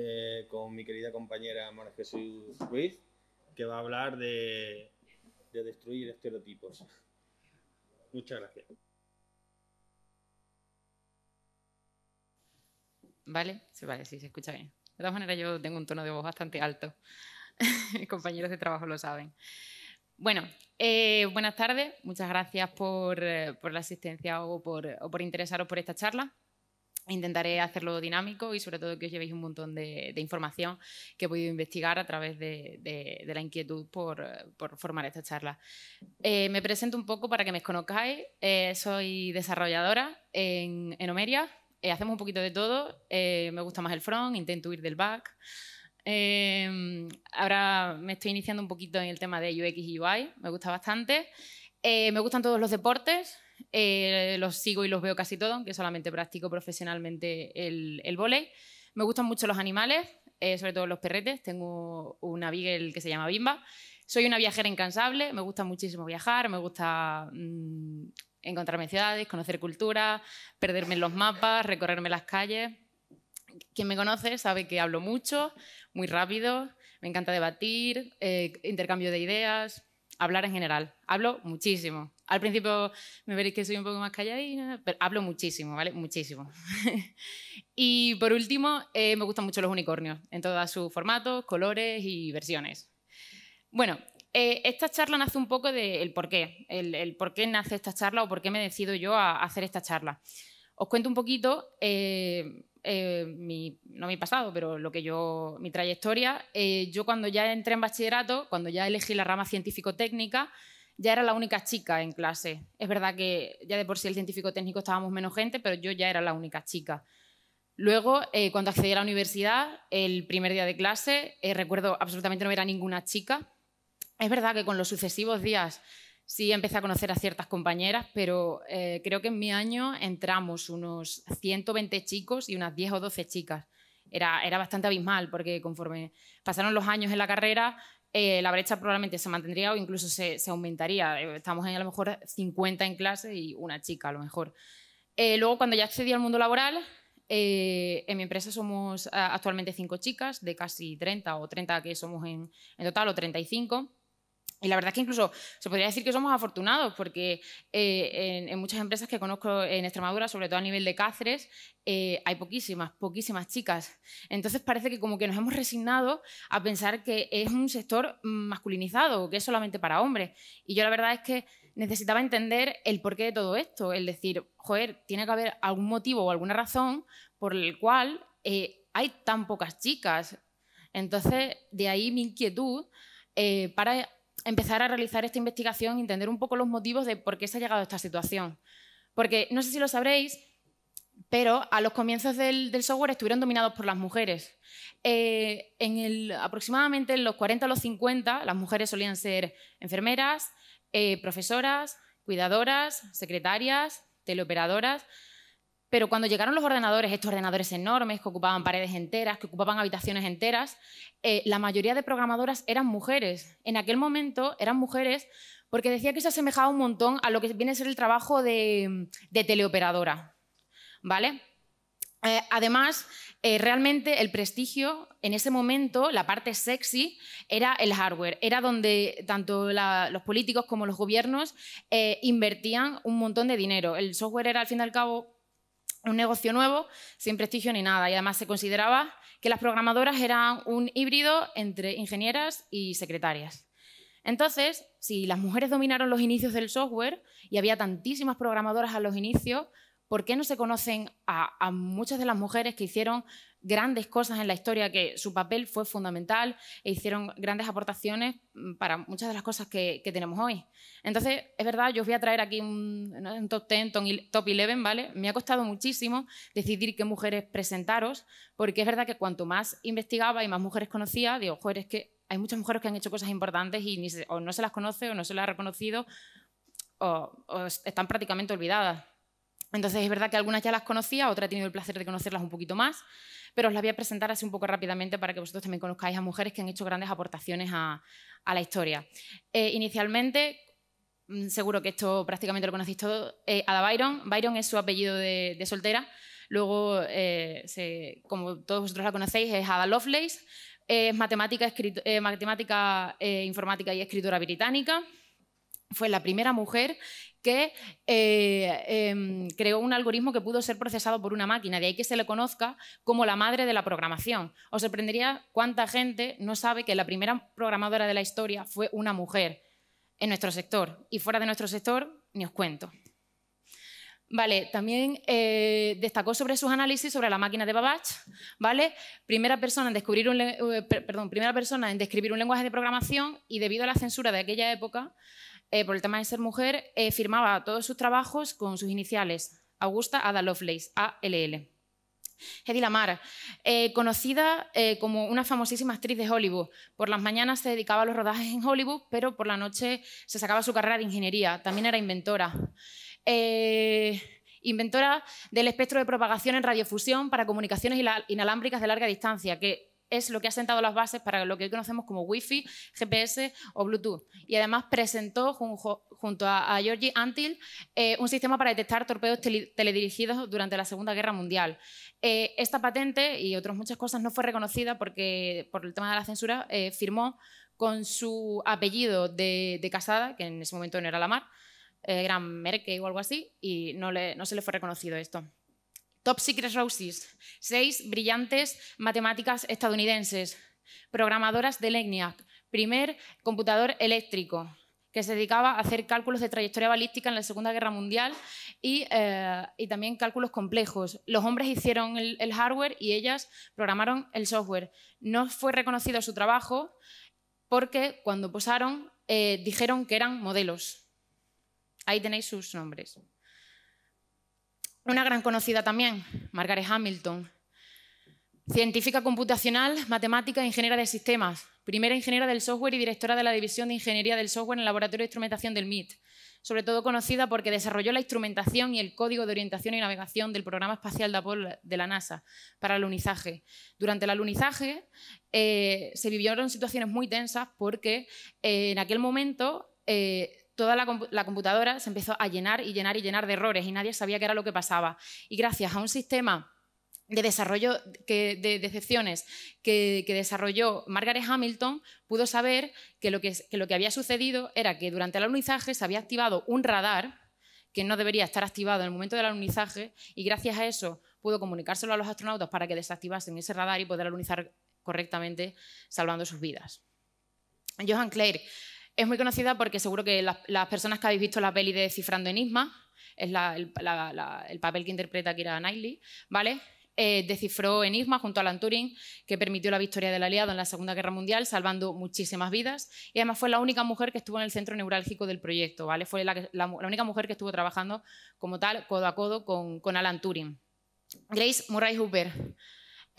Eh, con mi querida compañera María Jesús Ruiz, que va a hablar de, destruir estereotipos. Muchas gracias. ¿Vale? Sí, vale, se escucha bien. De todas maneras, yo tengo un tono de voz bastante alto. Mis compañeros de trabajo lo saben. Bueno, eh, buenas tardes. Muchas gracias eh, por, la asistencia o por, o por interesaros por esta charla. Intentaré hacerlo dinámico y sobre todo que os llevéis un montón de, información que he podido investigar a través de, la inquietud por, formar esta charla. Eh, me presento un poco para que me conozcáis. Eh, soy desarrolladora en, Homeria. Eh, hacemos un poquito de todo. me gusta más el front, intento ir del back. ahora me estoy iniciando un poquito en el tema de UX y UI. Me gusta bastante. me gustan todos los deportes. Eh, los sigo y los veo casi todos, aunque solamente practico profesionalmente el, el Me gustan mucho los animales, eh, sobre todo los perretes. Tengo una beagle que se llama Bimba. Soy una viajera incansable, me gusta muchísimo viajar, me gusta mm, encontrarme en ciudades, conocer cultura, perderme en los mapas, recorrerme las calles. Quien me conoce sabe que hablo mucho, muy rápido, me encanta debatir, eh, intercambio de ideas, hablar en general. Hablo muchísimo. Al principio me veréis que soy un poco más calladina, pero hablo muchísimo, ¿vale? Muchísimo. y por último, eh, me gustan mucho los unicornios, en todos sus formatos, colores y versiones. Bueno, eh, esta charla nace un poco del porqué, por qué, el, por qué nace esta charla o por qué me decido yo a, hacer esta charla. Os cuento un poquito eh, eh, mi, no mi pasado, pero lo que yo, mi trayectoria, eh, yo cuando ya entré en bachillerato, cuando ya elegí la rama científico-técnica, ya era la única chica en clase. Es verdad que ya de por sí el científico-técnico estábamos menos gente, pero yo ya era la única chica. Luego, eh, cuando accedí a la universidad, el primer día de clase, recuerdo absolutamente no era ninguna chica. Es verdad que con los sucesivos días Sí, empecé a conocer a ciertas compañeras, pero eh, creo que en mi año entramos unos 120 chicos y unas 10 o 12 chicas. Era, era bastante abismal porque conforme pasaron los años en la carrera, eh, la brecha probablemente se mantendría o incluso se, aumentaría. Eh, estamos en a lo mejor 50 en clase y una chica a lo mejor. luego, cuando ya accedí al mundo laboral, en mi empresa somos actualmente cinco chicas, de casi 30 o 30 que somos en, en total, o 35 y la verdad es que incluso se podría decir que somos afortunados porque eh, en, muchas empresas que conozco en Extremadura, sobre todo a nivel de Cáceres, eh, hay poquísimas, poquísimas chicas. Entonces parece que como que nos hemos resignado a pensar que es un sector masculinizado, que es solamente para hombres. Y yo la verdad es que necesitaba entender el porqué de todo esto, el decir, joder, tiene que haber algún motivo o alguna razón por el cual eh, hay tan pocas chicas. Entonces, de ahí mi inquietud para empezar a realizar esta investigación, y entender un poco los motivos de por qué se ha llegado a esta situación. Porque no sé si lo sabréis, pero a los comienzos del, software estuvieron dominados por las mujeres. Eh, en el, aproximadamente en los 40 o los 50, las mujeres solían ser enfermeras, eh, profesoras, cuidadoras, secretarias, teleoperadoras. Pero cuando llegaron los ordenadores, estos ordenadores enormes que ocupaban paredes enteras, que ocupaban habitaciones enteras, eh, la mayoría de programadoras eran mujeres. En aquel momento eran mujeres porque decía que se asemejaba un montón a lo que viene a ser el trabajo de, teleoperadora. ¿Vale? Eh, además, eh, realmente el prestigio en ese momento, la parte sexy, era el hardware, era donde tanto los políticos como los gobiernos invertían un montón de dinero. El software era, al fin y al cabo, un negocio nuevo, sin prestigio ni nada. Y además se consideraba que las programadoras eran un híbrido entre ingenieras y secretarias. Entonces, si las mujeres dominaron los inicios del software y había tantísimas programadoras a los inicios, ¿por qué no se conocen a, a muchas de las mujeres que hicieron grandes cosas en la historia que su papel fue fundamental e hicieron grandes aportaciones mm, para muchas de las cosas que, tenemos hoy. Entonces, es verdad, yo os voy a traer aquí un, top 10, top 11, ¿vale? Me ha costado muchísimo decidir qué mujeres presentaros, porque es verdad que cuanto más investigaba y más mujeres conocía, digo, joder, es que hay muchas mujeres que han hecho cosas importantes y ni o no se las conoce o no se las ha reconocido o están prácticamente olvidadas. Entonces es verdad que algunas ya las conocía, otra he tenido el placer de conocerlas un poquito más, pero os las voy a presentar así un poco rápidamente para que vosotros también conozcáis a mujeres que han hecho grandes aportaciones a, la historia. Eh, inicialmente, mm, seguro que esto prácticamente lo conocéis todos, eh, Ada Byron. Byron es su apellido de, soltera. Luego, eh, como todos vosotros la conocéis, es Ada Lovelace. Es matemática, matemática informática y escritora británica fue la primera mujer que eh, em, creó un algoritmo que pudo ser procesado por una máquina, de ahí que se le conozca como la madre de la programación. Os sorprendería cuánta gente no sabe que la primera programadora de la historia fue una mujer en nuestro sector y fuera de nuestro sector, ni os cuento. Vale, también eh, destacó sobre sus análisis sobre la máquina de Babbage, ¿vale? Primera persona en descubrir eh, perdón, primera persona en describir un lenguaje de programación y debido a la censura de aquella época, eh, por el tema de ser mujer, eh, firmaba todos sus trabajos con sus iniciales, Augusta Ada Lovelace, ALL. Hedy Lamar, eh, conocida como una famosísima actriz de Hollywood. Por las mañanas se dedicaba a los rodajes en Hollywood, pero por la noche se sacaba su carrera de ingeniería. También era inventora. inventora del espectro de propagación en radiofusión para comunicaciones inalámbricas de larga distancia, que es lo que ha sentado las bases para lo que hoy conocemos como Wi-Fi, GPS o Bluetooth. Y además presentó junto a, Georgie Antil eh, un sistema para detectar torpedos teledirigidos durante la Segunda Guerra Mundial. Eh, esta patente y otras muchas cosas no fue reconocida porque por el tema de la censura eh, firmó con su apellido de, casada, que en ese momento no era la mar, Gran Merke o algo así, y no se le fue reconocido esto. Top Secret Roses, seis brillantes matemáticas estadounidenses, programadoras del ENIAC, primer computador eléctrico que se dedicaba a hacer cálculos de trayectoria balística en la Segunda Guerra Mundial y, eh, también cálculos complejos. Los hombres hicieron el, hardware y ellas programaron el software. No fue reconocido su trabajo porque cuando posaron eh, dijeron que eran modelos. Ahí tenéis sus nombres. Una gran conocida también, Margaret Hamilton, científica computacional, matemática, e ingeniera de sistemas, primera ingeniera del software y directora de la División de Ingeniería del Software en el Laboratorio de Instrumentación del MIT, sobre todo conocida porque desarrolló la instrumentación y el código de orientación y navegación del programa espacial de de la NASA para el alunizaje. Durante el alunizaje eh, se vivieron situaciones muy tensas porque eh, en aquel momento eh, toda la, computadora se empezó a llenar y llenar y llenar de errores y nadie sabía qué era lo que pasaba. Y gracias a un sistema de desarrollo de decepciones que, desarrolló Margaret Hamilton, pudo saber que lo que, había sucedido era que durante el alunizaje se había activado un radar que no debería estar activado en el momento del alunizaje y gracias a eso pudo comunicárselo a los astronautas para que desactivasen ese radar y poder alunizar correctamente salvando sus vidas. Johan Clare es muy conocida porque seguro que las, personas que habéis visto la peli de Cifrando Isma, es el, papel que interpreta Kira Knightley, ¿vale? Eh, descifró Enigma junto a Alan Turing, que permitió la victoria del aliado en la Segunda Guerra Mundial, salvando muchísimas vidas. Y además fue la única mujer que estuvo en el centro neurálgico del proyecto, ¿vale? Fue la, única mujer que estuvo trabajando como tal, codo a codo, con, con Alan Turing. Grace Murray Hooper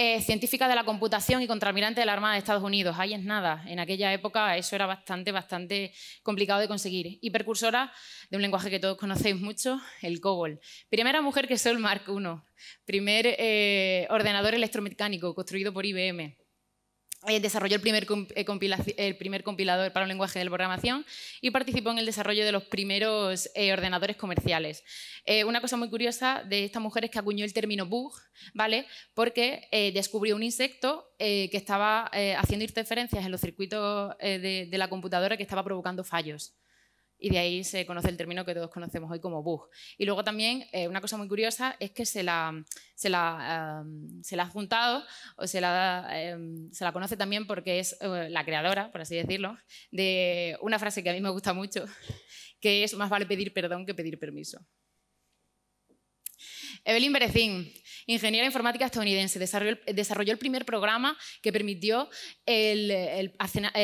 eh, científica de la computación y contralmirante de la Armada de Estados Unidos. Ahí es nada. En aquella época eso era bastante, bastante complicado de conseguir. Y precursora de un lenguaje que todos conocéis mucho, el COBOL. Primera mujer que soy el Mark I. Primer eh, ordenador electromecánico construido por IBM. Eh, desarrolló eh, el primer, compilador para un lenguaje de programación y participó en el desarrollo de los primeros eh, ordenadores comerciales. una cosa muy curiosa de esta mujer es que acuñó el término bug, ¿vale? Porque descubrió un insecto que estaba haciendo interferencias en los circuitos de la computadora que estaba provocando fallos y de ahí se conoce el término que todos conocemos hoy como bug. Y luego también eh, una cosa muy curiosa es que se la, se la, eh, se la ha juntado o se la, eh, se la conoce también porque es la creadora, por así decirlo, de una frase que a mí me gusta mucho, que es más vale pedir perdón que pedir permiso. Evelyn Berezin, ingeniera informática estadounidense, desarrolló, el primer programa que permitió el,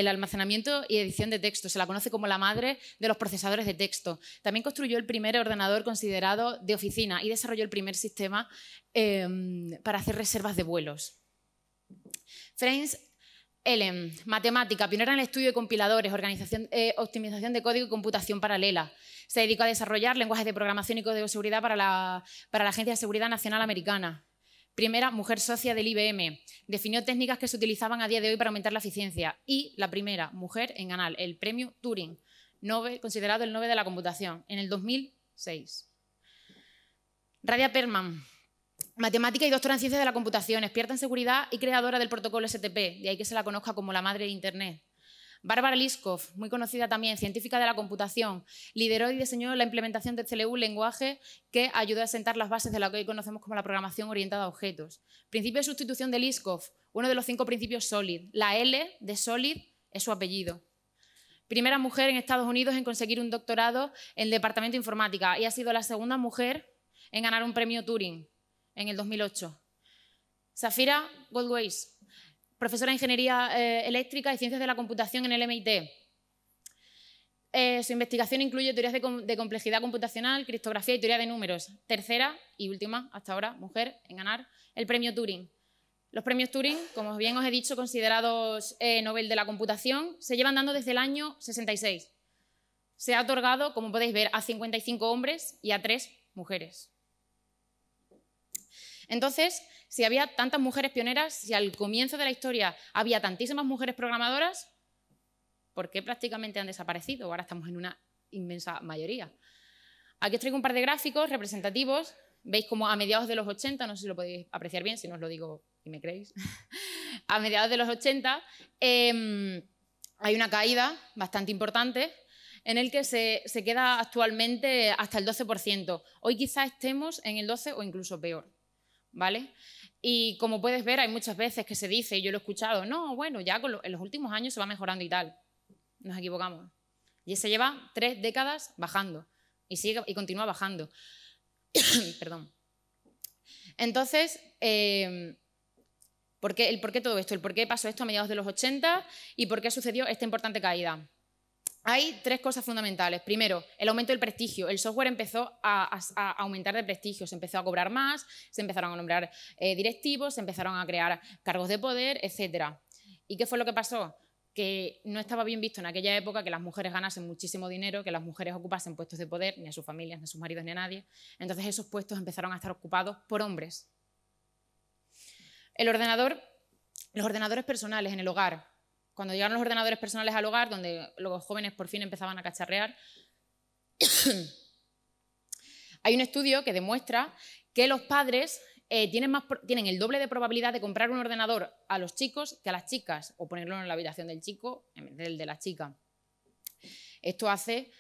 almacenamiento y edición de texto. Se la conoce como la madre de los procesadores de texto. También construyó el primer ordenador considerado de oficina y desarrolló el primer sistema em, para hacer reservas de vuelos. Ellen, em, matemática, pionera en el estudio de compiladores, organización, eh, optimización de código y computación paralela. Se dedicó a desarrollar lenguajes de programación y código de seguridad para la, Agencia de Seguridad Nacional Americana. Primera mujer socia del IBM. Definió técnicas que se utilizaban a día de hoy para aumentar la eficiencia. Y la primera mujer en ganar el premio Turing, considerado el Nobel de la computación, en el 2006. Radia Perman, Matemática y doctora en ciencias de la computación, experta en seguridad y creadora del protocolo STP, de ahí que se la conozca como la madre de Internet. Bárbara Liskov, muy conocida también, científica de la computación, lideró y diseñó la implementación del CLU, lenguaje que ayudó a sentar las bases de lo que hoy conocemos como la programación orientada a objetos. Principio de sustitución de Liskov, uno de los cinco principios SOLID. La L de SOLID es su apellido. Primera mujer en Estados Unidos en conseguir un doctorado en el Departamento de Informática y ha sido la segunda mujer en ganar un premio Turing en el 2008. Safira Goldways, profesora de Ingeniería eh, Eléctrica y Ciencias de la Computación en el MIT. Eh, su investigación incluye teorías de, complejidad computacional, criptografía y teoría de números. Tercera y última, hasta ahora, mujer en ganar el premio Turing. Los premios Turing, como bien os he dicho, considerados eh, Nobel de la Computación, se llevan dando desde el año 66. Se ha otorgado, como podéis ver, a 55 hombres y a tres mujeres. Entonces, si había tantas mujeres pioneras, si al comienzo de la historia había tantísimas mujeres programadoras, ¿por qué prácticamente han desaparecido? Ahora estamos en una inmensa mayoría. Aquí os traigo un par de gráficos representativos. Veis como a mediados de los 80, no sé si lo podéis apreciar bien, si no os lo digo y me creéis, a mediados de los 80 em, hay una caída bastante importante en el que se, se, queda actualmente hasta el 12%. Hoy quizás estemos en el 12 o incluso peor. ¿vale? Y como puedes ver, hay muchas veces que se dice, y yo lo he escuchado, no, bueno, ya en los últimos años se va mejorando y tal. Nos equivocamos. Y se lleva tres décadas bajando y, sigue, y continúa bajando. Perdón. Entonces, em, ¿por, qué, el, todo esto? ¿El por qué pasó esto a mediados de los 80 y por qué sucedió esta importante caída? Hay tres cosas fundamentales. Primero, el aumento del prestigio. El software empezó a, aumentar de prestigio, se empezó a cobrar más, se empezaron a nombrar eh, directivos, se empezaron a crear cargos de poder, etc. ¿Y qué fue lo que pasó? que no estaba bien visto en aquella época que las mujeres ganasen muchísimo dinero, que las mujeres ocupasen puestos de poder, ni a sus familias, ni a sus maridos, ni a nadie. Entonces esos puestos empezaron a estar ocupados por hombres. El ordenador, los ordenadores personales en el hogar, cuando llegaron los ordenadores personales al hogar, donde los jóvenes por fin empezaban a cacharrear, hay un estudio que demuestra que los padres eh, tienen, el doble de probabilidad de comprar un ordenador a los chicos que a las chicas, o ponerlo en la habitación del chico en vez del de la chica. Esto hace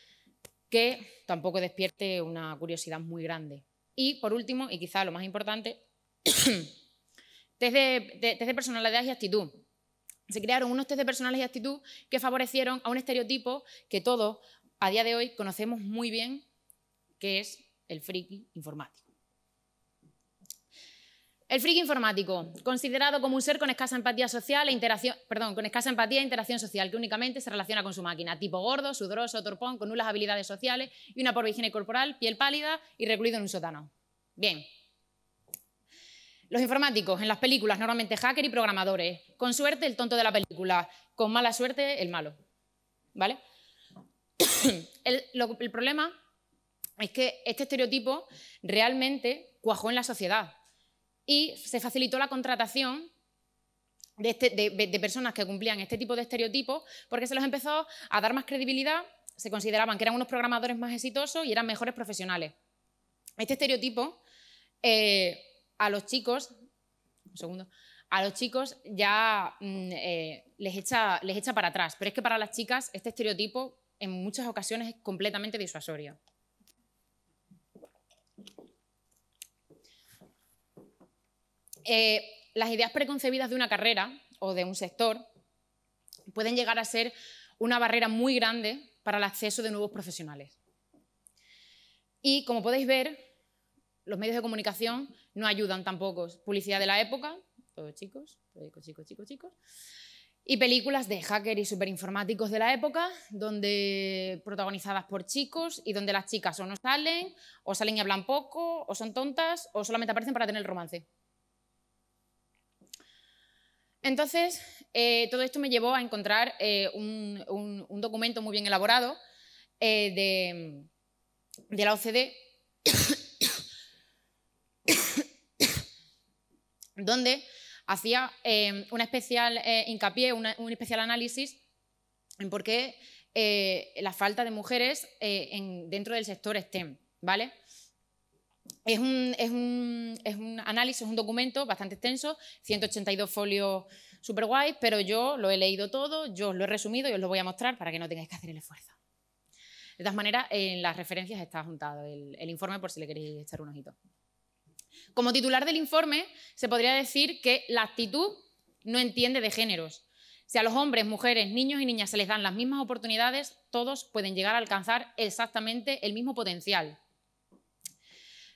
que tampoco despierte una curiosidad muy grande. Y por último, y quizá lo más importante, desde personalidad y actitud se crearon unos test de personales y actitud que favorecieron a un estereotipo que todos a día de hoy conocemos muy bien, que es el friki informático. El friki informático, considerado como un ser con escasa empatía social e interacción, con escasa empatía e interacción social, que únicamente se relaciona con su máquina, tipo gordo, sudoroso, torpón, con nulas habilidades sociales y una por higiene corporal, piel pálida y recluido en un sótano. Bien, los informáticos en las películas, normalmente hacker y programadores. Con suerte, el tonto de la película. Con mala suerte, el malo. ¿Vale? el, problema es que este estereotipo realmente cuajó en la sociedad y se facilitó la contratación este, de, personas que cumplían este tipo de estereotipos porque se los empezó a dar más credibilidad, se consideraban que eran unos programadores más exitosos y eran mejores profesionales. Este estereotipo eh, a los chicos, segundo, a los chicos ya mm, eh, les, echa, para atrás. Pero es que para las chicas este estereotipo en muchas ocasiones es completamente disuasorio. Eh, las ideas preconcebidas de una carrera o de un sector pueden llegar a ser una barrera muy grande para el acceso de nuevos profesionales. Y como podéis ver, los medios de comunicación no ayudan tampoco. Publicidad de la época, todos chicos, chicos, chicos, chicos, chicos. Y películas de hacker y superinformáticos de la época, donde protagonizadas por chicos y donde las chicas o no salen, o salen y hablan poco, o son tontas, o solamente aparecen para tener el romance. Entonces, eh, todo esto me llevó a encontrar eh, un, documento muy bien elaborado eh, de, de la OCDE donde hacía em, especial eh, hincapié, un especial análisis en por qué eh, la falta de mujeres eh, dentro del sector STEM, ¿vale? Es un, análisis, es un documento bastante extenso, 182 folios super guays, pero yo lo he leído todo, yo lo he resumido y os lo voy a mostrar para que no tengáis que hacer el esfuerzo. De todas maneras, en las referencias está juntado el, el informe por si le queréis echar un ojito. Como titular del informe, se podría decir que la actitud no entiende de géneros. Si a los hombres, mujeres, niños y niñas se les dan las mismas oportunidades, todos pueden llegar a alcanzar exactamente el mismo potencial.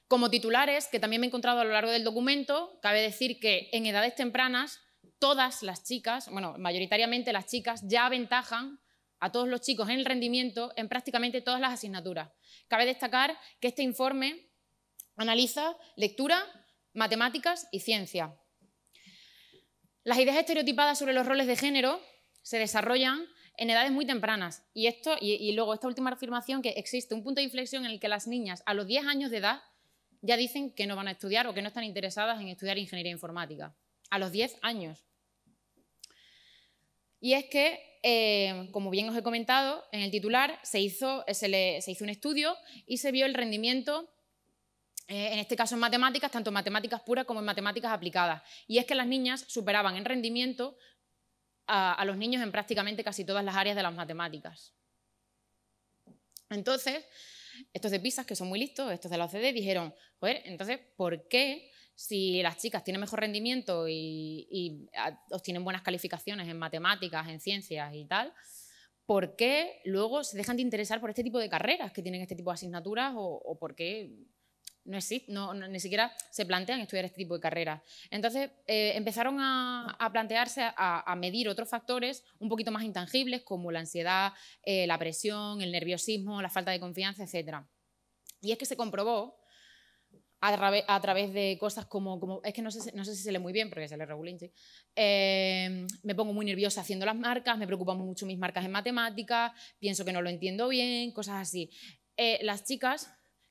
Como titulares, que también me he encontrado a lo largo del documento, cabe decir que en edades tempranas todas las chicas, bueno, mayoritariamente las chicas, ya aventajan a todos los chicos en el rendimiento en prácticamente todas las asignaturas. Cabe destacar que este informe Analiza lectura, matemáticas y ciencia. Las ideas estereotipadas sobre los roles de género se desarrollan en edades muy tempranas. Y, esto, y, luego esta última afirmación que existe un punto de inflexión en el que las niñas a los 10 años de edad ya dicen que no van a estudiar o que no están interesadas en estudiar ingeniería informática. A los 10 años. Y es que, eh, como bien os he comentado en el titular, se hizo, se, se hizo un estudio y se vio el rendimiento eh, en este caso en matemáticas, tanto en matemáticas puras como en matemáticas aplicadas. Y es que las niñas superaban en rendimiento a, los niños en prácticamente casi todas las áreas de las matemáticas. Entonces, estos de PISA, que son muy listos, estos de la OCDE, dijeron, joder, entonces, ¿por qué si las chicas tienen mejor rendimiento y, y obtienen buenas calificaciones en matemáticas, en ciencias y tal, por qué luego se dejan de interesar por este tipo de carreras que tienen este tipo de asignaturas o, o por qué no existe, ni siquiera se plantean estudiar este tipo de carrera Entonces eh, empezaron a, plantearse a, medir otros factores un poquito más intangibles como la ansiedad, eh, la presión, el nerviosismo, la falta de confianza, etc. Y es que se comprobó a, través de cosas como, como es que no sé, no sé, si se lee muy bien porque se lee regulinche, em, me pongo muy nerviosa haciendo las marcas, me preocupan mucho mis marcas en matemáticas, pienso que no lo entiendo bien, cosas así. Eh, las chicas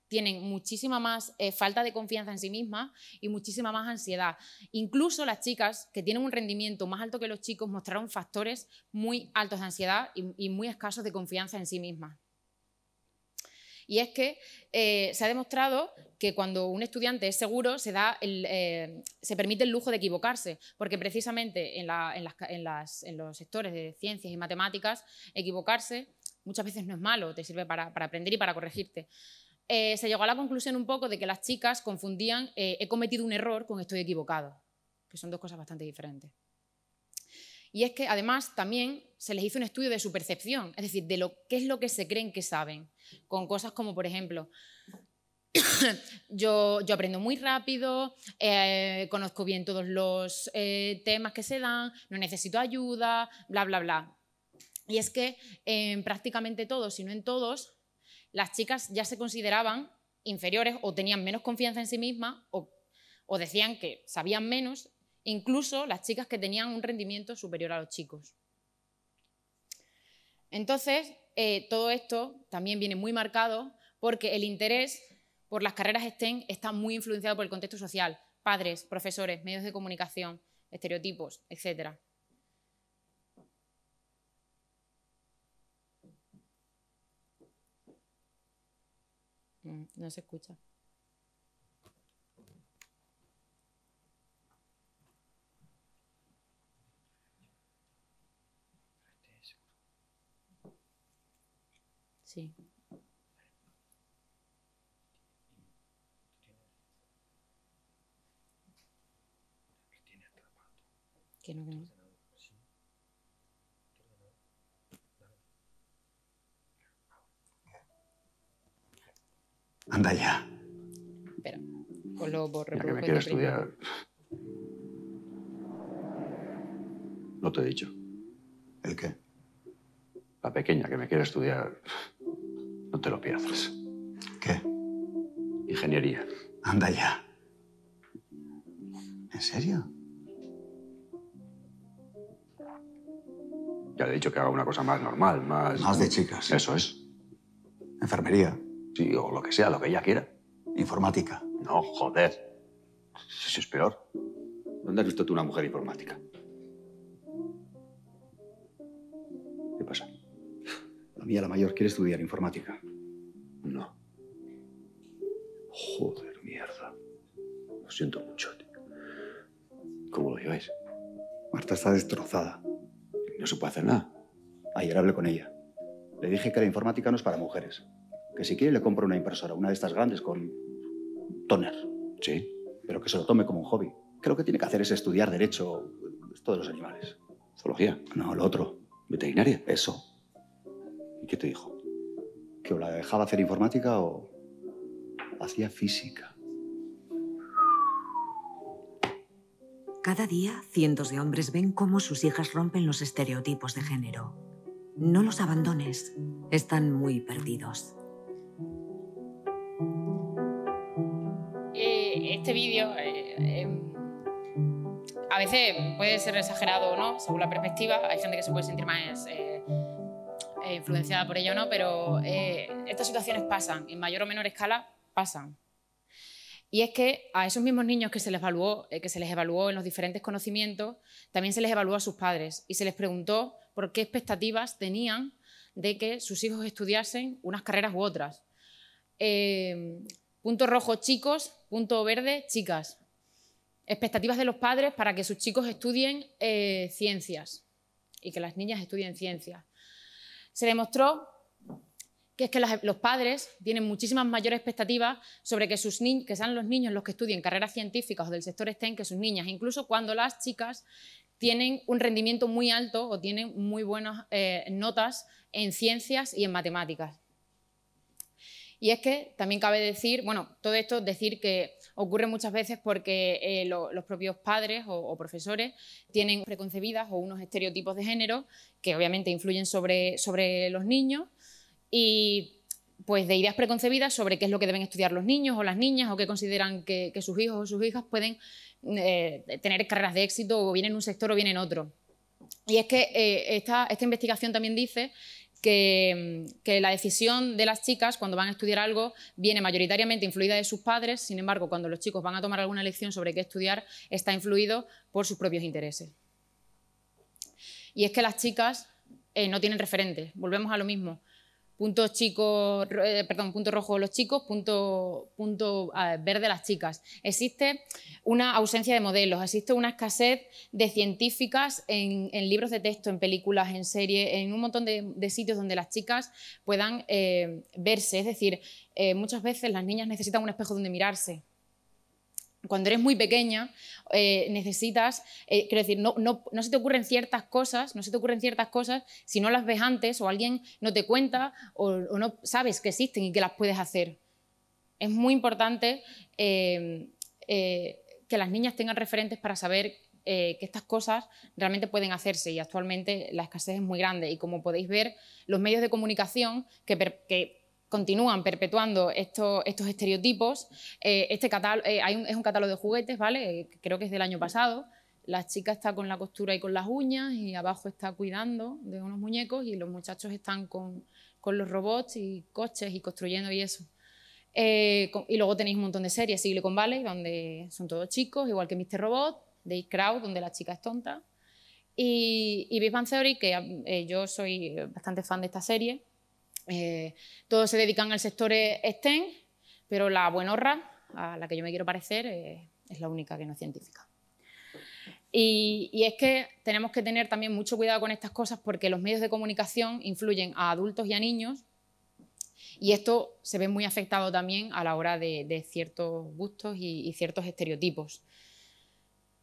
tienen muchísima más eh, falta de confianza en sí mismas y muchísima más ansiedad. Incluso las chicas que tienen un rendimiento más alto que los chicos mostraron factores muy altos de ansiedad y, muy escasos de confianza en sí mismas. Y es que eh, se ha demostrado que cuando un estudiante es seguro, se, da eh, se permite el lujo de equivocarse, porque precisamente en, los sectores de ciencias y matemáticas, equivocarse muchas veces no es malo, te sirve para aprender y para corregirte. Eh, se llegó a la conclusión un poco de que las chicas confundían eh, he cometido un error con estoy equivocado, que son dos cosas bastante diferentes. Y es que además también se les hizo un estudio de su percepción, es decir, de lo, qué es lo que se creen que saben, con cosas como, por ejemplo, yo, yo, aprendo muy rápido, eh, conozco bien todos los temas que se dan, no necesito ayuda, bla, bla, bla. Y es que en prácticamente todos, si no en todos, las chicas ya se consideraban inferiores o tenían menos confianza en sí mismas o, decían que sabían menos, incluso las chicas que tenían un rendimiento superior a los chicos. Entonces, eh, todo esto también viene muy marcado porque el interés por las carreras STEM está muy influenciado por el contexto social, padres, profesores, medios de comunicación, estereotipos, etcétera. Mm, no se escucha. Sí. Que no, que no. Anda ya. Espera, lo que me quiere estudiar. No te he dicho. ¿El qué? La pequeña que me quiere estudiar. No te lo pierdas. ¿Qué? Ingeniería. Anda ya. ¿En serio? Ya le he dicho que haga una cosa más normal, más... Más de chicas. Eso es. Enfermería sí, o lo que sea, lo que ella quiera. Informática. No, joder. Eso es peor. ¿Dónde has visto tú una mujer informática? ¿Qué pasa? La mía, la mayor, quiere estudiar informática. No. Joder, mierda. Lo siento mucho, tío. ¿Cómo lo lleváis? Marta está destrozada. No se puede hacer nada. Ayer hablé con ella. Le dije que la informática no es para mujeres que si quiere le compro una impresora, una de estas grandes con toner. Sí. Pero que se lo tome como un hobby. creo que tiene que hacer es estudiar derecho, esto de los animales. Zoología. No, lo otro. Veterinaria. Eso. ¿Y qué te dijo? Que o la dejaba hacer informática o hacía física. Cada día, cientos de hombres ven cómo sus hijas rompen los estereotipos de género. No los abandones. Están muy perdidos. Eh, este vídeo eh, em, a veces puede ser exagerado o no, según la perspectiva. Hay gente que se puede sentir más eh, influenciada por ello no, pero estas situaciones pasan, en mayor o menor escala pasan. Y es que a esos mismos niños que se les que se les evaluó en los diferentes conocimientos, también se les evaluó a sus padres y se les preguntó por qué expectativas tenían de que sus hijos estudiasen unas carreras u otras. Em, punto rojo chicos, punto verde chicas. Expectativas de los padres para que sus chicos estudien eh, ciencias y que las niñas estudien ciencias. Se demostró que es que los padres tienen muchísimas mayores expectativas sobre que, sean los niños los que estudien carreras científicas o del sector STEM que sus niñas, incluso cuando las chicas tienen un rendimiento muy alto o tienen muy buenas eh, notas en ciencias y en matemáticas. Y es que también cabe decir, bueno, todo esto decir que ocurre muchas veces porque eh, los propios padres o, profesores tienen preconcebidas o unos estereotipos de género que obviamente influyen sobre, sobre los niños y pues de ideas preconcebidas sobre qué es lo que deben estudiar los niños o las niñas o qué consideran que, sus hijos o sus hijas pueden eh, tener carreras de éxito o bien en un sector o bien en otro. Y es que eh, esta, esta investigación también dice Mm, que, la decisión de las chicas cuando van a estudiar algo viene mayoritariamente influida de sus padres, sin embargo, cuando los chicos van a tomar alguna lección sobre qué estudiar, está influido por sus propios intereses. Y es que las chicas eh, no tienen referentes, volvemos a lo mismo puntos eh, perdón, punto rojo los chicos, punto, punto ah, verde las chicas. Existe una ausencia de modelos, existe una escasez de científicas en, libros de texto, en películas, en series, en un montón de, sitios donde las chicas puedan eh, verse. Es decir, eh, muchas veces las niñas necesitan un espejo donde mirarse cuando eres muy pequeña, eh, necesitas, eh, quiero decir, no, se te ocurren ciertas cosas, no se te ocurren ciertas cosas si no las ves antes o alguien no te cuenta o, no sabes que existen y que las puedes hacer. Es muy importante eh, que las niñas tengan referentes para saber que estas cosas realmente pueden hacerse y actualmente la escasez es muy grande y como podéis ver, los medios de comunicación que, que continúan perpetuando estos, estos estereotipos. Eh, este eh, es un catálogo de juguetes, ¿vale? Eh, creo que es del año pasado. La chica está con la costura y con las uñas y abajo está cuidando de unos muñecos y los muchachos están con, los robots y coches y construyendo y eso. y luego tenéis un montón de series, con Valley, donde son todos chicos, igual que Mr. Robot, The Crowd, donde la chica es tonta, y, y Big Bang Theory, que yo soy bastante fan de esta serie, eh, todos se dedican al sector STEM, pero la buenorra, a la que yo me quiero parecer, eh, es la única que no es científica. Y, es que tenemos que tener también mucho cuidado con estas cosas porque los medios de comunicación influyen a adultos y a niños y esto se ve muy afectado también a la hora de, ciertos gustos y ciertos estereotipos.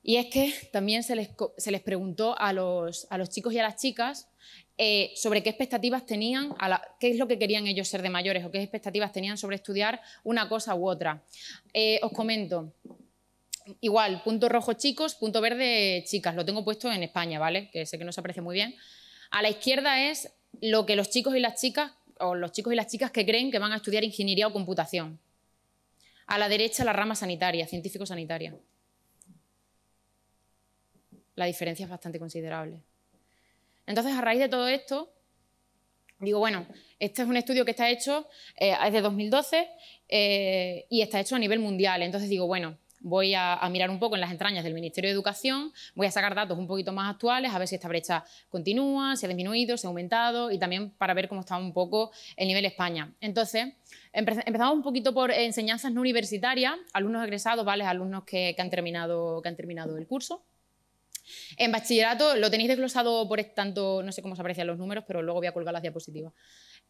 Y es que también se les, preguntó a los, chicos y a las chicas eh, sobre qué expectativas tenían, qué es lo que querían ellos ser de mayores o qué expectativas tenían sobre estudiar una cosa u otra. Eh, os comento, igual, punto rojo chicos, punto verde chicas, lo tengo puesto en España, ¿vale? Que sé que no se aprecia muy bien. A la izquierda es lo que los chicos y las chicas, o los chicos y las chicas que creen que van a estudiar ingeniería o computación. A la derecha la rama sanitaria, científico-sanitaria la diferencia es bastante considerable. Entonces, a raíz de todo esto, digo, bueno, este es un estudio que está hecho, desde eh, 2012 eh, y está hecho a nivel mundial. Entonces digo, bueno, voy a, mirar un poco en las entrañas del Ministerio de Educación, voy a sacar datos un poquito más actuales, a ver si esta brecha continúa, si ha disminuido, si ha aumentado y también para ver cómo está un poco el nivel España. Entonces, empezamos un poquito por enseñanzas no universitarias, alumnos egresados, ¿vale? Alumnos que, han terminado, que han terminado el curso. En bachillerato lo tenéis desglosado por tanto, no sé cómo se aprecian los números, pero luego voy a colgar la diapositiva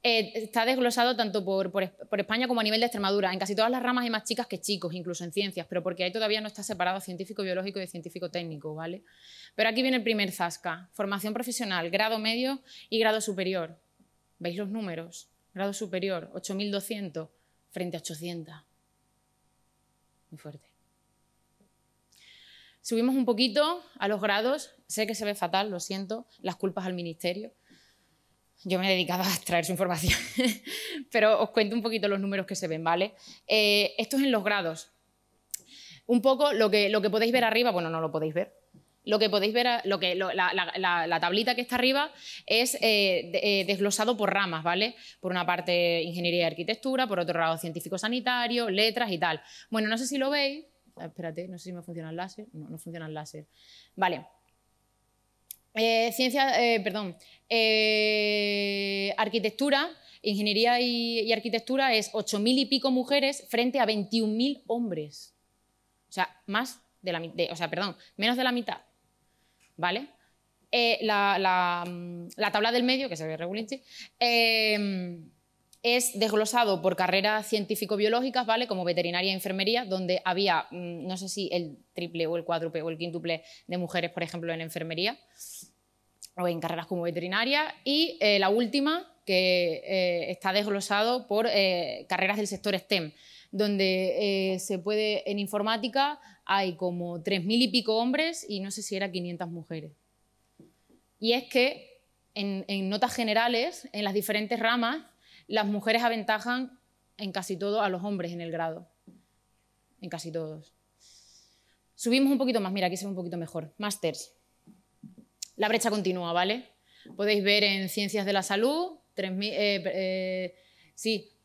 eh, está desglosado tanto por, España como a nivel de Extremadura. En casi todas las ramas hay más chicas que chicos, incluso en ciencias, pero porque ahí todavía no está separado científico biológico y científico técnico, ¿vale? Pero aquí viene el primer zasca, formación profesional, grado medio y grado superior. ¿Veis los números? Grado superior, 8.200 frente a 800. Muy fuerte. Subimos un poquito a los grados, sé que se ve fatal, lo siento, las culpas al ministerio. Yo me he dedicado a extraer su información, pero os cuento un poquito los números que se ven, ¿vale? Eh, esto es en los grados. Un poco lo que, lo que podéis ver arriba, bueno, no lo podéis ver, lo que podéis ver, lo que, la, tablita que está arriba es eh, eh, desglosado por ramas, ¿vale? Por una parte ingeniería y arquitectura, por otro lado científico sanitario, letras y tal. Bueno, no sé si lo veis, Ah, espérate, no sé si me funciona el láser. No, no funciona el láser. Vale. Eh, ciencia, eh, perdón, eh, arquitectura, ingeniería y, arquitectura es 8.000 y pico mujeres frente a 21.000 hombres. O sea, más de la o sea, perdón, menos de la mitad. ¿Vale? Mm, la, tabla del medio, que se ve regulinchi, es desglosado por carreras científico-biológicas, ¿vale? Como veterinaria e enfermería, donde había, mm, no sé si el triple o el cuádruple o el quíntuple de mujeres, por ejemplo, en enfermería o en carreras como veterinaria. Y eh, la última, que eh, está desglosado por eh, carreras del sector STEM, donde se puede, en informática hay como 3.000 y pico hombres y no sé si era 500 mujeres. Y es que en notas generales, en las diferentes ramas, las mujeres aventajan en casi todo a los hombres en el grado, en casi todos. Subimos un poquito más, mira, aquí se ve un poquito mejor. Masters. La brecha continúa, ¿vale? Podéis ver en Ciencias de la Salud, 3.000 eh,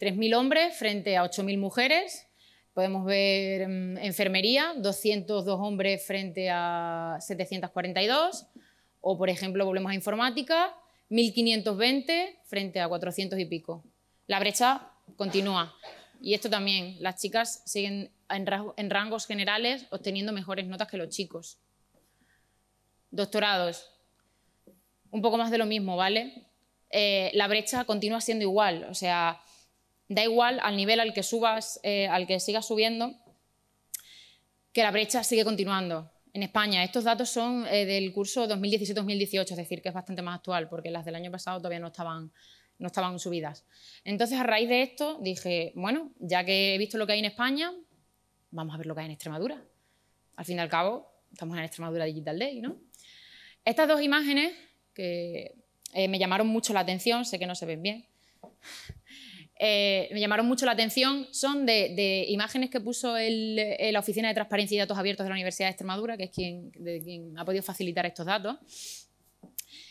eh, hombres frente a 8.000 mujeres. Podemos ver mm, enfermería, 202 hombres frente a 742. O, por ejemplo, volvemos a informática, 1.520 frente a 400 y pico. La brecha continúa. Y esto también, las chicas siguen en, rangos generales obteniendo mejores notas que los chicos. Doctorados, un poco más de lo mismo, ¿vale? Eh, la brecha continúa siendo igual, o sea, da igual al nivel al que subas, eh, al que sigas subiendo, que la brecha sigue continuando. En España, estos datos son eh, del curso 2017-2018, es decir, que es bastante más actual, porque las del año pasado todavía no estaban no estaban subidas. Entonces, a raíz de esto, dije, bueno, ya que he visto lo que hay en España, vamos a ver lo que hay en Extremadura. Al fin y al cabo, estamos en Extremadura Digital Day, ¿no? Estas dos imágenes, que eh, me llamaron mucho la atención, sé que no se ven bien, eh, me llamaron mucho la atención, son de, imágenes que puso la Oficina de Transparencia y Datos Abiertos de la Universidad de Extremadura, que es quien ha podido facilitar estos datos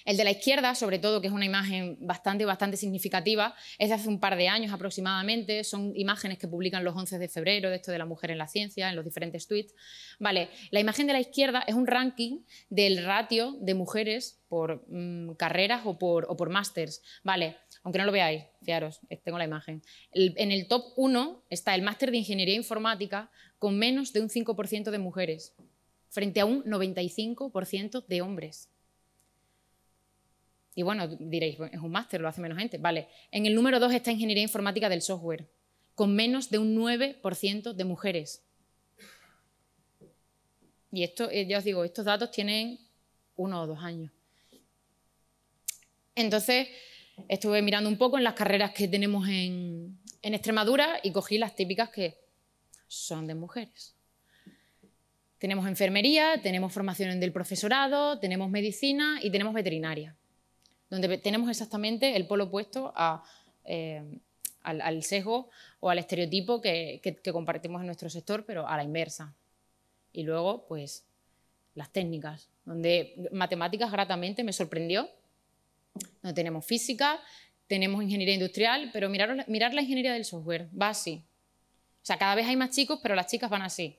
el de la izquierda, sobre todo, que es una imagen bastante, bastante significativa, es de hace un par de años aproximadamente, son imágenes que publican los 11 de febrero de esto de la mujer en la ciencia, en los diferentes tweets. Vale, la imagen de la izquierda es un ranking del ratio de mujeres por mm, carreras o por, o másters, ¿vale? Aunque no lo veáis, fiaros, eh, tengo la imagen. en el top 1 está el máster de Ingeniería Informática con menos de un 5% de mujeres, frente a un 95% de hombres. Y bueno, diréis, es un máster, lo hace menos gente. Vale, en el número 2 está Ingeniería Informática del Software, con menos de un 9% de mujeres. Y esto, eh, ya os digo, estos datos tienen uno o dos años. Entonces, estuve mirando un poco en las carreras que tenemos en, en Extremadura y cogí las típicas que son de mujeres. Tenemos enfermería, tenemos formación del profesorado, tenemos medicina y tenemos veterinaria donde tenemos exactamente el polo opuesto eh, al, sesgo o al estereotipo que, compartimos en nuestro sector, pero a la inversa. Y luego, pues, las técnicas, donde matemáticas gratamente me sorprendió. No tenemos física, tenemos ingeniería industrial, pero mirar, mirar la ingeniería del software, va así. O sea, cada vez hay más chicos, pero las chicas van así.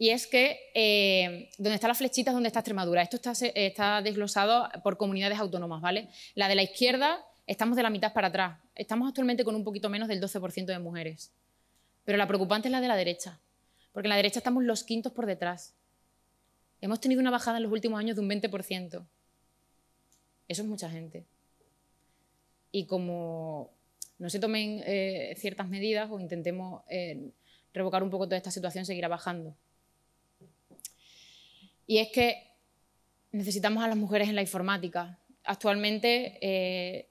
y es que eh, donde está la flechita es donde está Extremadura. Esto está, está desglosado por comunidades autónomas, ¿vale? La de la izquierda estamos de la mitad para atrás. Estamos actualmente con un poquito menos del 12% de mujeres. Pero la preocupante es la de la derecha, porque en la derecha estamos los quintos por detrás. Hemos tenido una bajada en los últimos años de un 20%. Eso es mucha gente. Y como no se tomen eh, ciertas medidas o intentemos eh, revocar un poco toda esta situación, seguirá bajando y es que necesitamos a las mujeres en la informática. Actualmente eh,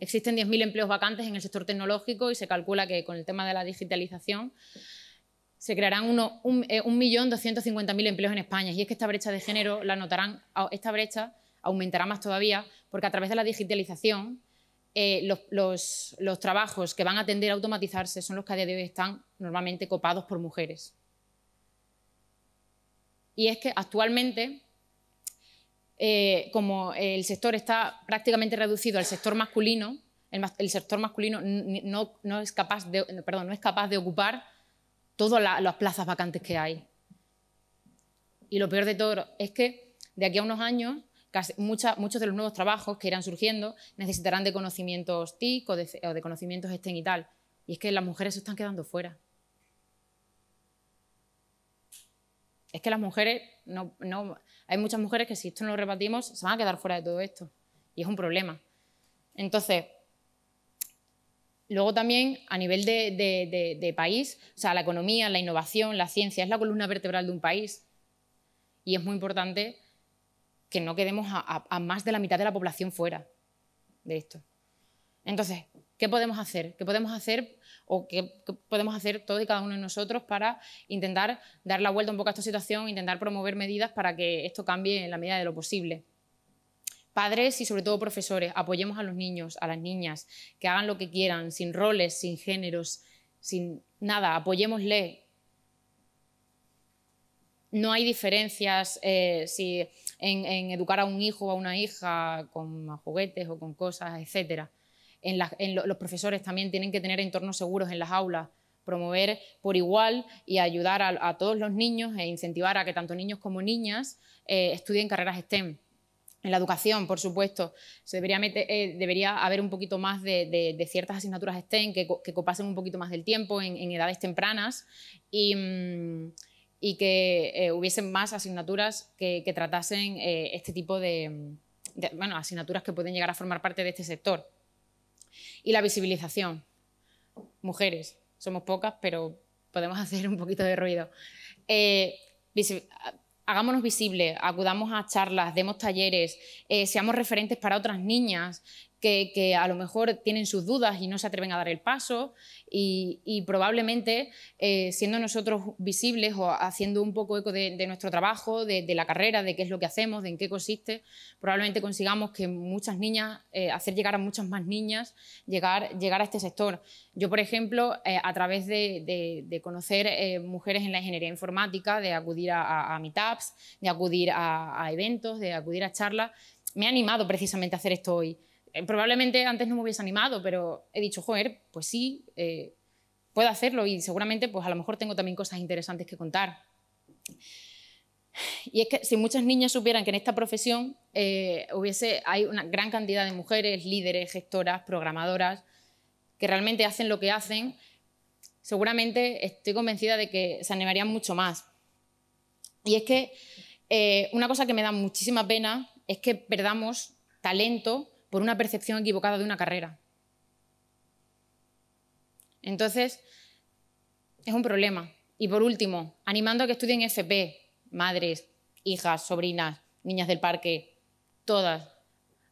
existen 10.000 empleos vacantes en el sector tecnológico y se calcula que con el tema de la digitalización se crearán 1.250.000 eh, empleos en España. Y es que esta brecha de género la notarán, esta brecha aumentará más todavía, porque a través de la digitalización eh, los, los trabajos que van a tender a automatizarse son los que a día de hoy están normalmente copados por mujeres y es que actualmente, eh, como el sector está prácticamente reducido al sector masculino, el, sector masculino no, es capaz de, perdón, no es capaz de ocupar todas las plazas vacantes que hay. Y lo peor de todo es que de aquí a unos años Casi, muchos de los nuevos trabajos que irán surgiendo necesitarán de conocimientos TIC o de conocimientos STEM y tal. Y es que las mujeres se están quedando fuera. es que las mujeres, no, hay muchas mujeres que si esto no lo repartimos, se van a quedar fuera de todo esto. Y es un problema. Entonces, luego también a nivel de, país, o sea, la economía, la innovación, la ciencia, es la columna vertebral de un país. Y es muy importante que no quedemos a más de la mitad de la población fuera de esto. Entonces, ¿Qué podemos hacer? ¿Qué podemos hacer o qué, podemos hacer todos y cada uno de nosotros para intentar dar la vuelta un poco a esta situación, intentar promover medidas para que esto cambie en la medida de lo posible? Padres y sobre todo profesores, apoyemos a los niños, a las niñas, que hagan lo que quieran, sin roles, sin géneros, sin nada, apoyémosle. No hay diferencias eh, en, en, educar a un hijo o a una hija con juguetes o con cosas, etcétera los profesores también tienen que tener entornos seguros en las aulas, promover por igual y ayudar a, todos los niños e incentivar a que tanto niños como niñas eh, estudien carreras STEM. En la educación, por supuesto, eh, debería, haber un poquito más de, ciertas asignaturas STEM que, que, copasen un poquito más del tiempo en, edades tempranas y, mm, que eh, hubiesen más asignaturas que, tratasen este tipo de, asignaturas que pueden llegar a formar parte de este sector. Y la visibilización. Mujeres, somos pocas, pero podemos hacer un poquito de ruido. Eh, hagámonos visibles, acudamos a charlas, demos talleres, eh, seamos referentes para otras niñas, que, a lo mejor tienen sus dudas y no se atreven a dar el paso y, probablemente eh, siendo nosotros visibles o haciendo un poco eco de, nuestro trabajo, de, la carrera, de qué es lo que hacemos, de en qué consiste, probablemente consigamos que muchas niñas, eh, hacer llegar a muchas más niñas, llegar, llegar a este sector. Yo, por ejemplo, eh, a través de, conocer mujeres en la ingeniería informática, de acudir a, a, meetups, de acudir a, a eventos, de acudir a charlas, me ha animado precisamente a hacer esto hoy. Eh, probablemente antes no me hubiese animado, pero he dicho, joder, pues sí, eh, puedo hacerlo y seguramente pues a lo mejor tengo también cosas interesantes que contar. Y es que si muchas niñas supieran que en esta profesión eh, hubiese, hay una gran cantidad de mujeres, líderes, gestoras, programadoras, que realmente hacen lo que hacen, seguramente estoy convencida de que se animarían mucho más. Y es que una cosa que me da muchísima pena es que perdamos talento por una percepción equivocada de una carrera. Entonces, es un problema. Y por último, animando a que estudien FP, madres, hijas, sobrinas, niñas del parque, todas.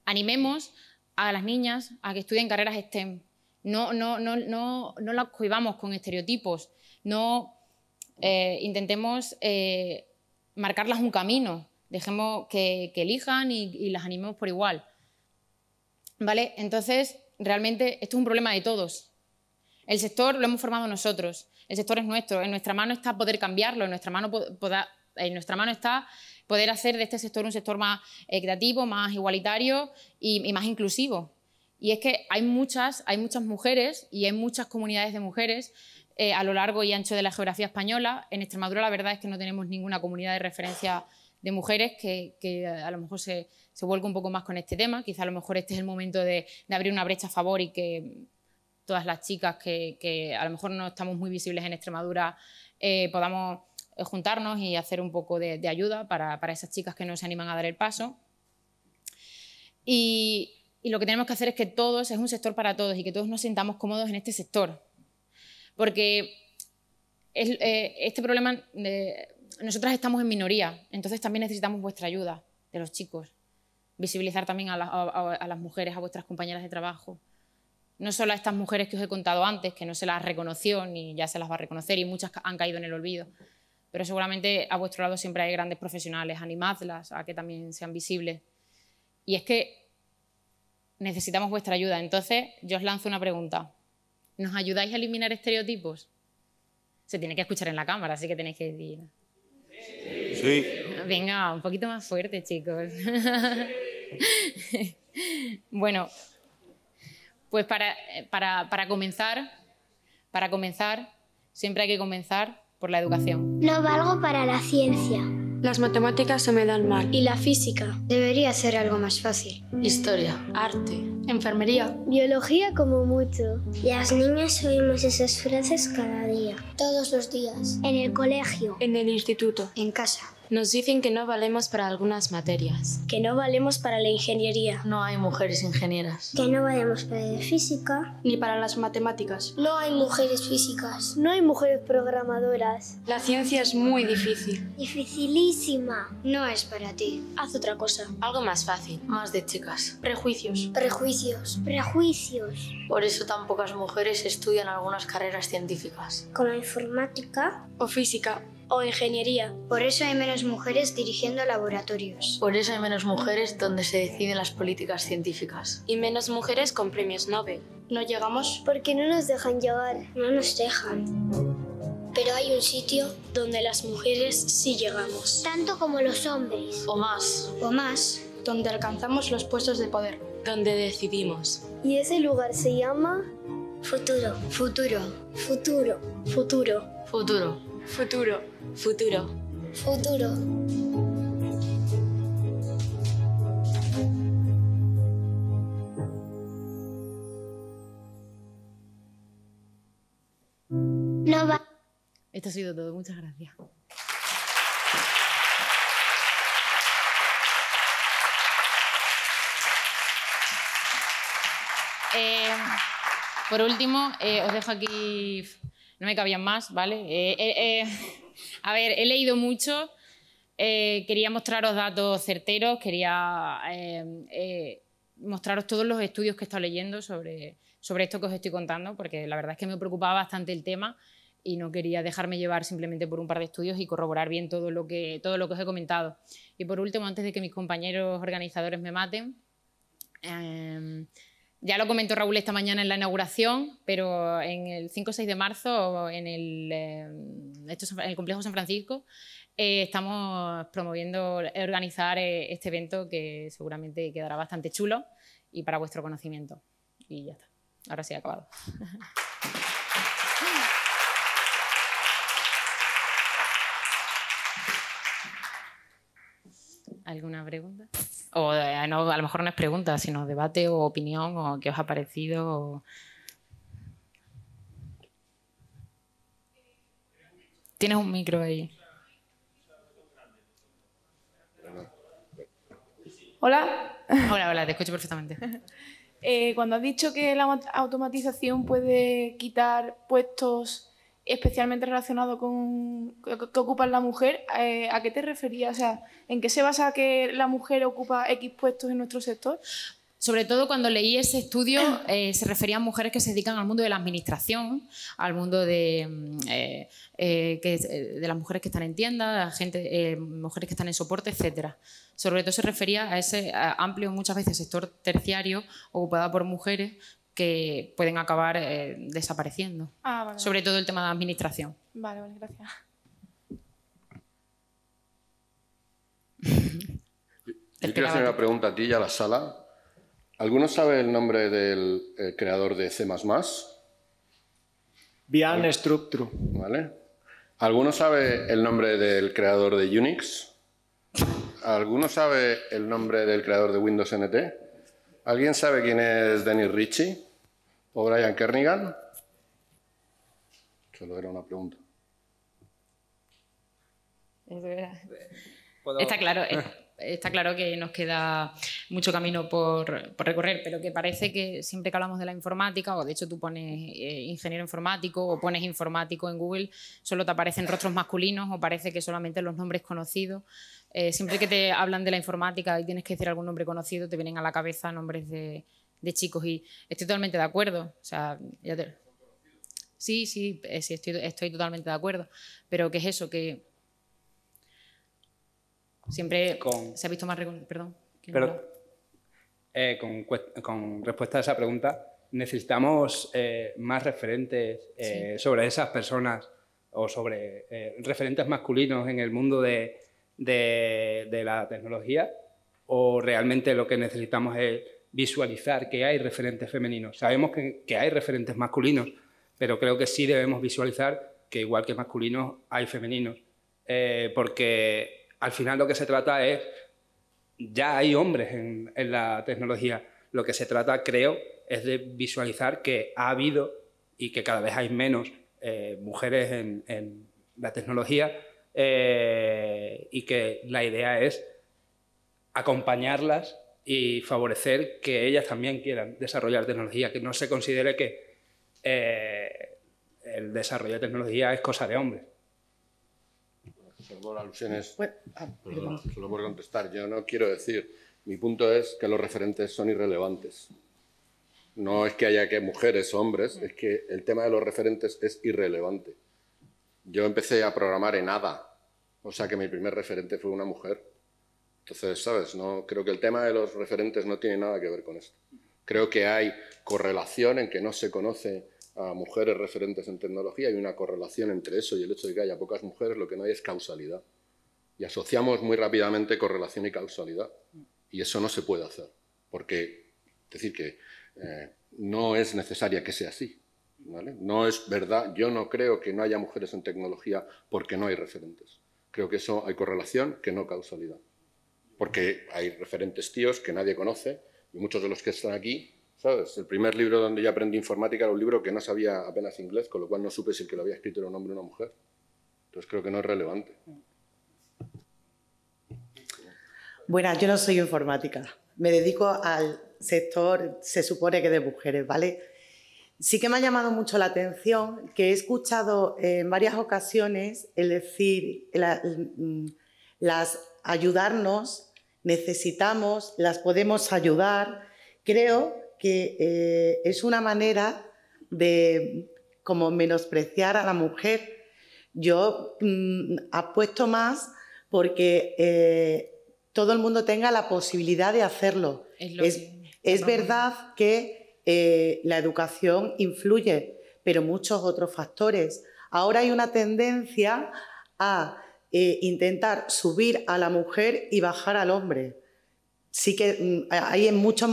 Animemos a las niñas a que estudien carreras STEM. No, no, no, no, no las cohibamos con estereotipos. No eh, intentemos eh, marcarlas un camino. Dejemos que, elijan y las animemos por igual. Entonces, realmente esto es un problema de todos. El sector lo hemos formado nosotros, el sector es nuestro, en nuestra mano está poder cambiarlo, en nuestra mano, en está poder hacer de este sector un sector más eh, creativo, más igualitario y, más inclusivo. Y es que hay muchas, hay muchas mujeres y hay muchas comunidades de mujeres eh, a lo largo y ancho de la geografía española. En Extremadura la verdad es que no tenemos ninguna comunidad de referencia de mujeres que, a lo mejor se, se vuelca un poco más con este tema. Quizá a lo mejor este es el momento de, abrir una brecha a favor y que todas las chicas que, a lo mejor no estamos muy visibles en Extremadura eh, podamos eh, juntarnos y hacer un poco de, ayuda para, esas chicas que no se animan a dar el paso. Y, lo que tenemos que hacer es que todos, es un sector para todos y que todos nos sintamos cómodos en este sector. Porque eh, este problema nosotras estamos en minoría, entonces también necesitamos vuestra ayuda, de los chicos. Visibilizar también a, las mujeres, a vuestras compañeras de trabajo. No solo a estas mujeres que os he contado antes, que no se las reconoció ni ya se las va a reconocer y muchas han caído en el olvido, pero seguramente a vuestro lado siempre hay grandes profesionales. Animadlas a que también sean visibles. Y es que necesitamos vuestra ayuda. Entonces, yo os lanzo una pregunta. ¿Nos ayudáis a eliminar estereotipos? Se tiene que escuchar en la cámara, así que tenéis que decir. Sí. Venga, un poquito más fuerte, chicos. bueno, pues para, para, comenzar, para comenzar, siempre hay que comenzar por la educación. No valgo para la ciencia. Las matemáticas se me dan mal. ¿Y la física? Debería ser algo más fácil. Historia, arte, enfermería. Biología como mucho. Las niñas oímos esas frases cada día. Todos los días. En el colegio. En el instituto. En casa. Nos dicen que no valemos para algunas materias. Que no valemos para la ingeniería. No hay mujeres ingenieras. Que no valemos para la física. Ni para las matemáticas. No hay mujeres físicas. No hay mujeres programadoras. La ciencia es muy difícil. Dificilísima. No es para ti. Haz otra cosa. Algo más fácil. Más de chicas. Prejuicios. Prejuicios. Prejuicios. Por eso tan pocas mujeres estudian algunas carreras científicas. Como informática. O física o ingeniería. Por eso hay menos mujeres dirigiendo laboratorios. Por eso hay menos mujeres donde se deciden las políticas científicas. Y menos mujeres con premios Nobel. ¿No llegamos? Porque no nos dejan llegar. No nos dejan. Pero hay un sitio donde las mujeres sí llegamos. Tanto como los hombres. O más. O más. Donde alcanzamos los puestos de poder. Donde decidimos. Y ese lugar se llama... Futuro. Futuro. Futuro. Futuro. Futuro. Futuro. Futuro. Futuro. No Esto ha sido todo. Muchas gracias. Eh, por último, eh, os dejo aquí no me cabían más, ¿vale? Eh, eh, eh, a ver, he leído mucho, quería mostraros datos certeros, quería mostraros todos los estudios que he estado leyendo sobre, sobre esto que os estoy contando, porque la verdad es que me preocupaba bastante el tema y no quería dejarme llevar simplemente por un par de estudios y corroborar bien todo lo que, todo lo que os he comentado. Y por último, antes de que mis compañeros organizadores me maten, ya lo comentó Raúl esta mañana en la inauguración, pero en el 5 o 6 de marzo, eh, en el, Complejo San Francisco, eh, estamos promoviendo organizar eh, este evento que seguramente quedará bastante chulo y para vuestro conocimiento. Y ya está. Ahora sí, acabado. ¿Alguna pregunta? O eh, a lo mejor no es pregunta, sino debate o opinión o qué os ha parecido. Tienes un micro ahí. Hola. Hola, hola, te escucho perfectamente. Eh, cuando has dicho que la automatización puede quitar puestos especialmente relacionado con lo que ocupa la mujer, eh, ¿a qué te refería? O sea, ¿en qué se basa que la mujer ocupa X puestos en nuestro sector? Sobre todo cuando leí ese estudio eh, se refería a mujeres que se dedican al mundo de la administración, al mundo de, mm, eh, que, de las mujeres que están en tiendas, gente, mujeres que están en soporte, etcétera. Sobre todo se refería a ese amplio, muchas veces, sector terciario ocupado por mujeres que pueden acabar eh, desapareciendo. Ah, Sobre todo el tema de administración. Vale, vale, gracias. Yo quiero hacer una pregunta a ti y a la sala. ¿Alguno sabe el nombre del eh, creador de C++? Bian Structru. ¿Vale? ¿Alguno sabe el nombre del creador de Unix? ¿Alguno sabe el nombre del creador de Windows NT? ¿Alguien sabe quién es Denis Ritchie o Brian Kernigan? Solo era una pregunta. Eh, está claro, que nos queda mucho camino por, recorrer, pero que parece que siempre que hablamos de la informática, o de hecho tú pones eh, ingeniero informático o pones informático en Google, solo te aparecen rostros masculinos o parece que solamente los nombres conocidos. Eh, siempre que te hablan de la informática y tienes que decir algún nombre conocido, te vienen a la cabeza nombres de, chicos y estoy totalmente de acuerdo. O sea, Sí, sí, eh, estoy, totalmente de acuerdo. Pero ¿qué es eso? Que siempre se ha visto más... Perdón. Eh, con, respuesta a esa pregunta, necesitamos más referentes sobre esas personas o sobre referentes masculinos en el mundo de de, la tecnología o realmente lo que necesitamos es visualizar que hay referentes femeninos. Sabemos que, hay referentes masculinos, pero creo que sí debemos visualizar que igual que masculinos hay femeninos, eh, porque al final lo que se trata es, ya hay hombres en, la tecnología, lo que se trata creo es de visualizar que ha habido y que cada vez hay menos eh, mujeres en la tecnología eh, y que la idea es acompañarlas y favorecer que ellas también quieran desarrollar tecnología, que no se considere que eh, el desarrollo de tecnología es cosa de hombres. alusiones. Ah, solo por contestar, yo no quiero decir, mi punto es que los referentes son irrelevantes. No es que haya que mujeres o hombres, es que el tema de los referentes es irrelevante. Yo empecé a programar en ADA, o sea que mi primer referente fue una mujer. Entonces, ¿sabes? No, creo que el tema de los referentes no tiene nada que ver con esto. Creo que hay correlación en que no se conoce a mujeres referentes en tecnología, y una correlación entre eso y el hecho de que haya pocas mujeres, lo que no hay es causalidad. Y asociamos muy rápidamente correlación y causalidad. Y eso no se puede hacer, porque decir que eh, no es necesaria que sea así. No es verdad, yo no creo que no haya mujeres en tecnología porque no hay referentes. Creo que eso hay correlación que no causalidad. Porque hay referentes tíos que nadie conoce y muchos de los que están aquí, ¿sabes? El primer libro donde yo aprendí informática era un libro que no sabía apenas inglés, con lo cual no supe si el que lo había escrito era un hombre o una mujer. Entonces creo que no es relevante. Bueno, yo no soy informática. Me dedico al sector, se supone que de mujeres, ¿vale? Sí que me ha llamado mucho la atención que he escuchado en varias ocasiones el decir, mm, las ayudarnos, necesitamos, las podemos ayudar. Creo que eh, es una manera de como menospreciar a la mujer. Yo mm, apuesto más porque eh, todo el mundo tenga la posibilidad de hacerlo. Es, es verdad que eh, la educación influye, pero muchos otros factores. Ahora hay una tendencia a eh, intentar subir a la mujer y bajar al hombre. Sí que mm, hay en muchos,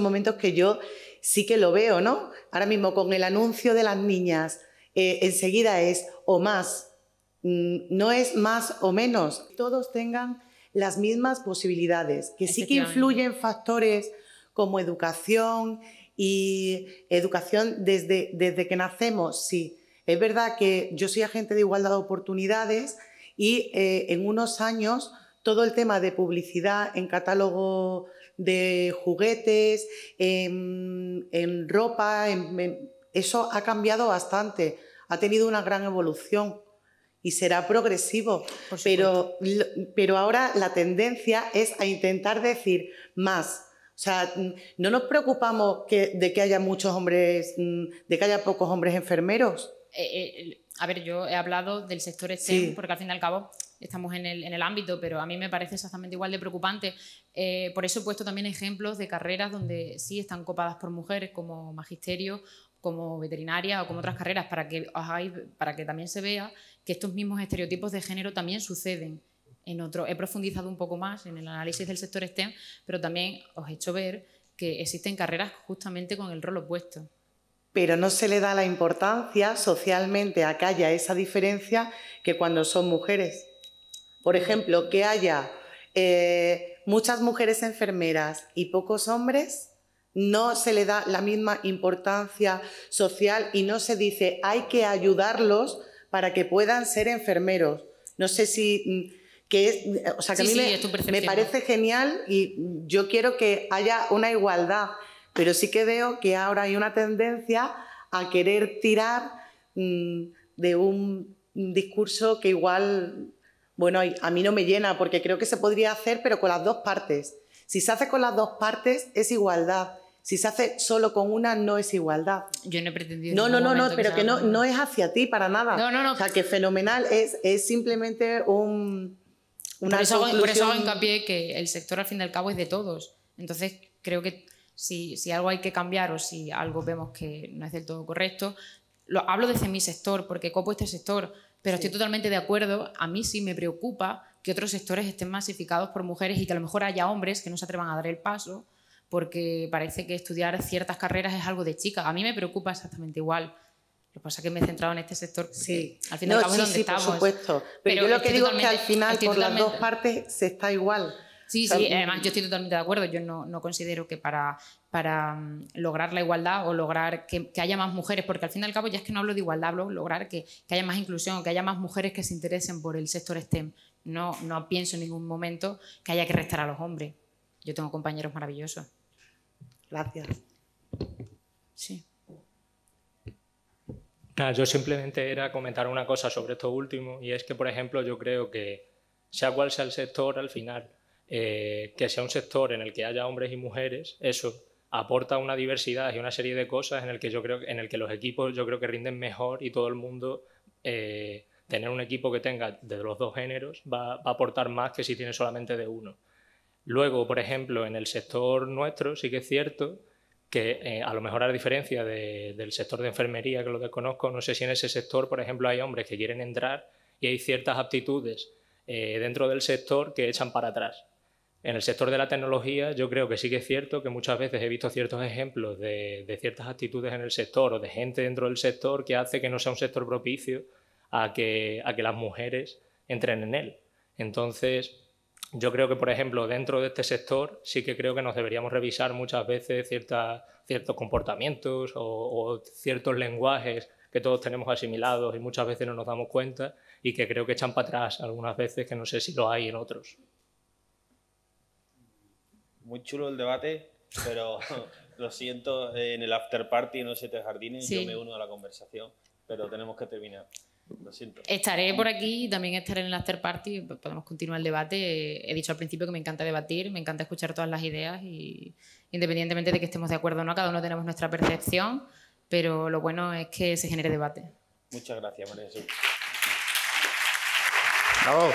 momentos que yo sí que lo veo, ¿no? Ahora mismo con el anuncio de las niñas, eh, enseguida es o más, mm, no es más o menos. Todos tengan las mismas posibilidades, que sí que influyen factores como educación y educación desde, desde que nacemos, sí. Es verdad que yo soy agente de igualdad de oportunidades y eh, en unos años todo el tema de publicidad en catálogo de juguetes, en, ropa, eso ha cambiado bastante, ha tenido una gran evolución y será progresivo. Pero, pero ahora la tendencia es a intentar decir más o sea, mm, no nos preocupamos de que haya muchos hombres, mm, de que haya pocos hombres enfermeros. Eh, eh, a ver, yo he hablado del sector STEM, porque al fin y al cabo estamos en el, ámbito, pero a mí me parece exactamente igual de preocupante. Eh, por eso he puesto también ejemplos de carreras donde sí están copadas por mujeres, como magisterio, como veterinaria o como otras carreras, para que, para que también se vea que estos mismos estereotipos de género también suceden otro. He profundizado un poco más en el análisis del sector STEM, pero también os he hecho ver que existen carreras justamente con el rol opuesto. Pero no se le da la importancia socialmente a que haya esa diferencia que cuando son mujeres. Por ejemplo, que haya eh, muchas mujeres enfermeras y pocos hombres, no se le da la misma importancia social y no se dice hay que ayudarlos para que puedan ser enfermeros. No sé si mm, que o sea, que me, parece genial y yo quiero que haya una igualdad, pero sí que veo que ahora hay una tendencia a querer tirar mm, de un discurso que igual, bueno, a mí no me llena porque creo que se podría hacer, pero con las dos partes. Si se hace con las dos partes es igualdad. Si se hace solo con una, no es igualdad. Yo no he pretendido. No, no, no, no, pero que, no, no es hacia ti para nada. No, no, no. O sea, que fenomenal. Es, es simplemente un, por, eso, hago hincapié que el sector al fin y al cabo es de todos. Entonces creo que si, algo hay que cambiar o si algo vemos que no es del todo correcto, lo, hablo desde mi sector porque copo este sector, pero estoy totalmente de acuerdo, a mí sí me preocupa que otros sectores estén masificados por mujeres y que a lo mejor haya hombres que no se atrevan a dar el paso porque parece que estudiar ciertas carreras es algo de chica. A mí me preocupa exactamente igual. Lo que pasa es que me he centrado en este sector. Sí, al final no, sí, donde Por supuesto. Pero, yo lo que digo es que al final, por las dos partes, se está igual. Sí, sí, además yo estoy totalmente de acuerdo. Yo no, no considero que para, para mm, lograr la igualdad o lograr que, que, haya más mujeres, porque al fin y al cabo ya es que no hablo de igualdad, hablo de lograr que, que haya más inclusión, que haya más mujeres que se interesen por el sector STEM. No, no pienso en ningún momento que haya que restar a los hombres. Yo tengo compañeros maravillosos. Gracias. Sí yo simplemente era comentar una cosa sobre esto último y es que, por ejemplo, yo creo que sea cual sea el sector al final, eh, que sea un sector en el que haya hombres y mujeres, eso aporta una diversidad y una serie de cosas en el que yo creo en el que los equipos yo creo que rinden mejor y todo el mundo eh, tener un equipo que tenga de los dos géneros va, va a aportar más que si tiene solamente de uno. Luego, por ejemplo, en el sector nuestro sí que es cierto que eh, a lo mejor a diferencia del sector de enfermería, que lo desconozco, no sé si en ese sector, por ejemplo, hay hombres que quieren entrar y hay ciertas aptitudes eh, dentro del sector que echan para atrás. En el sector de la tecnología yo creo que sí que es cierto que muchas veces he visto ciertos ejemplos de, ciertas actitudes en el sector o de gente dentro del sector que hace que no sea un sector propicio a que, a que las mujeres entren en él. Entonces, yo creo que, por ejemplo, dentro de este sector sí que creo que nos deberíamos revisar muchas veces ciertos comportamientos o, ciertos lenguajes que todos tenemos asimilados y muchas veces no nos damos cuenta y que creo que echan para atrás algunas veces que no sé si lo hay en otros. Muy chulo el debate, pero lo siento, en el after party en los siete jardines yo me uno a la conversación, pero tenemos que terminar. Estaré por aquí y también estaré en el after party. Podemos continuar el debate. He dicho al principio que me encanta debatir, me encanta escuchar todas las ideas y independientemente de que estemos de acuerdo o no, cada uno tenemos nuestra percepción, pero lo bueno es que se genere debate. Muchas gracias, María